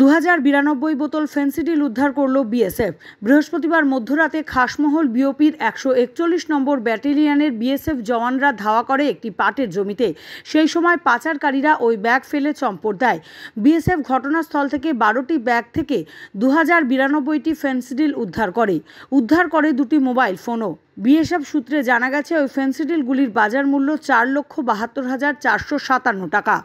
দু বিরানব্বই বোতল ফেন্সিডিল উদ্ধার করল বিএসএফ বৃহস্পতিবার মধ্যরাতে খাসমহল বিওপির একশো একচল্লিশ নম্বর ব্যাটালিয়নের বিএসএফ জওয়ানরা ধাওয়া করে একটি পাটের জমিতে সেই সময় পাচারকারীরা ওই ব্যাগ ফেলে চম্পট দেয় বিএসএফ ঘটনাস্থল থেকে বারোটি ব্যাগ থেকে দু হাজার বিরানব্বইটি ফেন্সিডিল উদ্ধার করে উদ্ধার করে দুটি মোবাইল ফোনও বিএসএফ সূত্রে জানা গেছে ওই ফেন্সিডিলগুলির বাজার মূল্য চার লক্ষ বাহাত্তর হাজার চারশো সাতান্ন টাকা